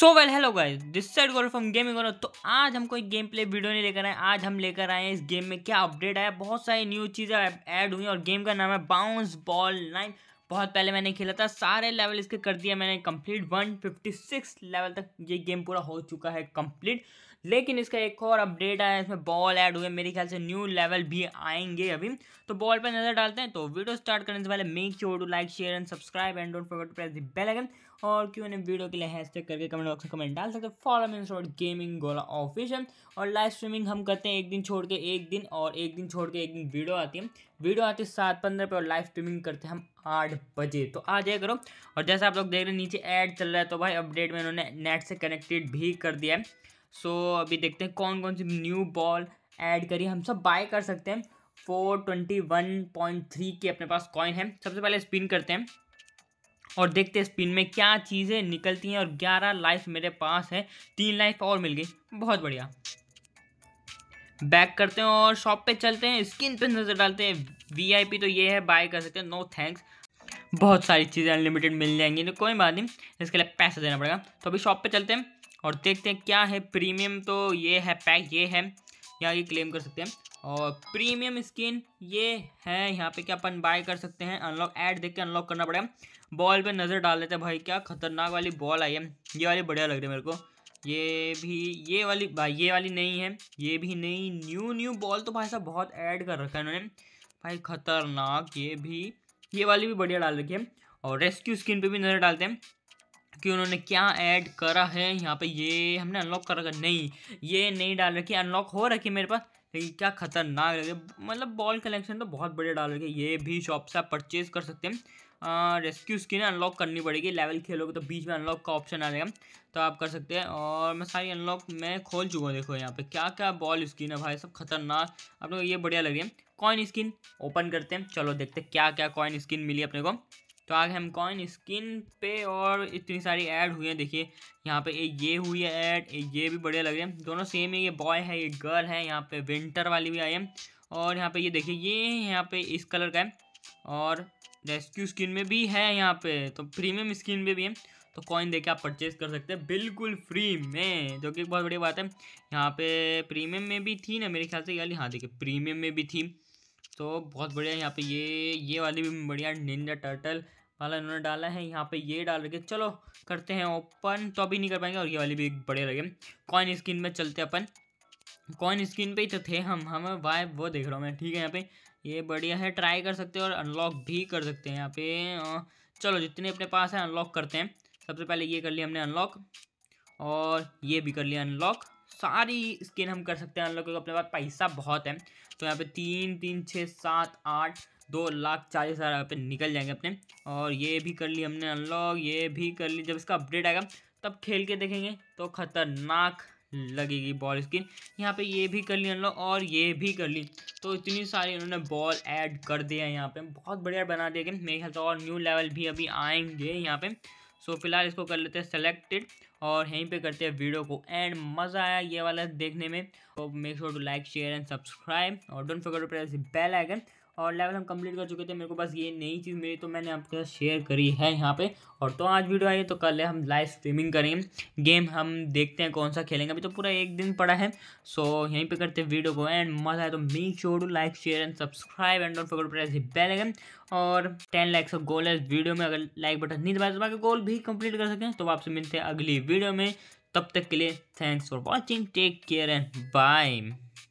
so well hello guys this side गोल from gaming और तो आज हम कोई गेम प्ले वीडियो नहीं लेकर आए आज हम लेकर आए हैं इस गेम में क्या अपडेट आया बहुत सारी न्यू चीज़ें ऐड हुई और गेम का नाम है बाउंस बॉल नाइन बहुत पहले मैंने खेला था सारे लेवल इसके कर दिया मैंने कंप्लीट 156 लेवल तक ये गेम पूरा हो चुका है कंप्लीट लेकिन इसका एक और अपडेट आया इसमें बॉल ऐड हुए मेरे ख्याल से न्यू लेवल भी आएंगे अभी तो बॉल पर नज़र डालते हैं तो वीडियो स्टार्ट करने से पहले make sure to like share and subscribe and don't forget to press the bell icon और क्यों नहीं वीडियो के लिए हैशटैग करके कमेंट बॉक्स में कमेंट डाल सकते फॉलो मीन शॉर्ट गेमिंग गोला ऑफिशियल और लाइव स्ट्रीमिंग हम करते हैं एक दिन छोड़ के एक दिन और एक दिन छोड़ के एक दिन वीडियो आती है वीडियो आती है सात पंद्रह पर और लाइव स्ट्रीमिंग करते हैं हम आठ बजे तो आ जाए करो और जैसा आप लोग देख रहे हैं नीचे ऐड चल रहा है तो भाई अपडेट में उन्होंने नेट से कनेक्टेड भी कर दिया है सो अभी देखते हैं कौन कौन सी न्यू बॉल ऐड करी हम सब बाय कर सकते हैं four twenty one point three के अपने पास कॉइन है सबसे पहले स्पिन करते हैं और देखते हैं स्पिन में क्या चीज़ें निकलती हैं और ग्यारह लाइफ मेरे पास है तीन लाइफ और मिल गई बहुत बढ़िया बैक करते हैं और शॉप पे चलते हैं स्किन पे नज़र डालते हैं वीआईपी तो ये है बाय कर सकते हैं नो थैंक्स बहुत सारी चीज़ें अनलिमिटेड मिल जाएंगी तो कोई बात नहीं इसके लिए पैसा देना पड़ेगा तो अभी शॉप पे चलते हैं और देखते हैं क्या है प्रीमियम तो ये है पैक ये है यहाँ ये क्लेम कर सकते हैं और प्रीमियम स्किन ये है यहाँ पे क्या अपन बाय कर सकते हैं अनलॉक ऐड देख के अनलॉक करना पड़ेगा बॉल पे नज़र डाल देते हैं भाई क्या खतरनाक वाली बॉल आई है ये वाली बढ़िया लग रही है मेरे को ये भी ये वाली भाई ये वाली नहीं है ये भी नहीं न्यू न्यू बॉल तो भाई साहब बहुत ऐड कर रखा है इन्होंने भाई खतरनाक ये भी ये वाली भी बढ़िया डाल रखी है और रेस्क्यू स्किन पर भी नज़र डालते हैं कि उन्होंने क्या ऐड करा है यहाँ पे ये हमने अनलॉक कर रखा नहीं ये नहीं डाल रखी अनलॉक हो रखी मेरे पास लेकिन क्या खतरनाक लगे मतलब बॉल कलेक्शन तो बहुत बढ़िया डाल रखे ये भी शॉप से आप परचेज कर सकते हैं रेस्क्यू स्किन अनलॉक करनी पड़ेगी लेवल खेलोगे तो बीच में अनलॉक का ऑप्शन आ जाएगा तो आप कर सकते हैं और मैं सारी अनलॉक मैं खोल चुका हूँ देखो यहाँ पे क्या क्या बॉल स्किन है भाई सब खतरनाक आप लोग ये बढ़िया लग रही है कॉइन स्किन ओपन करते हैं चलो देखते हैं क्या क्या कॉइन स्किन मिली अपने को तो आगे हम कॉइन स्किन पे और इतनी सारी ऐड हुई है देखिए यहाँ पे एक ये हुई है ऐड एक ये भी बढ़िया लग रहे हैं दोनों सेम है ये बॉय है ये गर्ल है यहाँ पे विंटर वाली भी आई है और यहाँ पे ये देखिए ये यहाँ पे इस कलर का है और रेस्क्यू स्किन में भी है यहाँ पे तो प्रीमियम स्किन में भी है तो कॉइन देखे आप परचेज कर सकते हैं बिल्कुल फ्री में जो कि बहुत बढ़िया बात है यहाँ पे प्रीमियम में भी थी ना मेरे ख्याल से यार यहाँ देखिए प्रीमियम में भी थी तो बहुत बढ़िया यहाँ पे ये ये वाली भी बढ़िया निंजा टर्टल वाला इन्होंने डाला है यहाँ पे ये डाल रखे चलो करते हैं ओपन तो अभी नहीं कर पाएंगे और ये वाली भी बढ़िया लगे कॉइन स्क्रीन में चलते अपन कॉइन स्क्रीन पे ही तो थे हम हम वाई वो देख रहा हूँ मैं ठीक है यहाँ पे ये बढ़िया है ट्राई कर सकते हैं और अनलॉक भी कर सकते हैं यहाँ पे चलो जितने अपने पास है अनलॉक करते हैं सबसे पहले ये कर लिया हमने अनलॉक और ये भी कर लिया अनलॉक सारी स्किन हम कर सकते हैं अनलॉक क्योंकि अपने पास पैसा बहुत है तो यहाँ पे तीन तीन छः सात आठ दो लाख चालीस हज़ार यहाँ पे निकल जाएंगे अपने और ये भी कर ली हमने अनलॉक ये भी कर ली जब इसका अपडेट आएगा तब खेल के देखेंगे तो ख़तरनाक लगेगी बॉल स्किन यहाँ पे ये भी कर ली अनलॉक और ये भी कर ली तो इतनी सारी इन्होंने बॉल ऐड कर दिया है यहाँ पे बहुत बढ़िया बना दिया गया मेरे ख्याल से और न्यू लेवल भी अभी आएंगे यहाँ पे सो फिलहाल इसको कर लेते हैं सेलेक्टेड और यहीं पे करते हैं वीडियो को एंड मज़ा आया ये वाला देखने में तो make sure to like share and subscribe और don't forget to press bell icon और लेवल हम कंप्लीट कर चुके थे मेरे को बस ये नई चीज़ मिली तो मैंने आपके साथ शेयर करी है यहाँ पे और तो आज वीडियो आई तो कल है हम लाइव स्ट्रीमिंग करेंगे गेम हम देखते हैं कौन सा खेलेंगे अभी तो पूरा एक दिन पड़ा है सो यहीं पे करते हैं वीडियो को एंड मजा आया तो make sure to like share and subscribe and डॉट फॉरगेट प्रेस बेल आइकन और टेन लाइक्स का गोल है वीडियो में अगर लाइक बटन नहीं दबाए तो बाकी गोल भी कम्प्लीट कर सकें तो आपसे मिलते हैं अगली वीडियो में तब तक के लिए thanks for watching take care and bye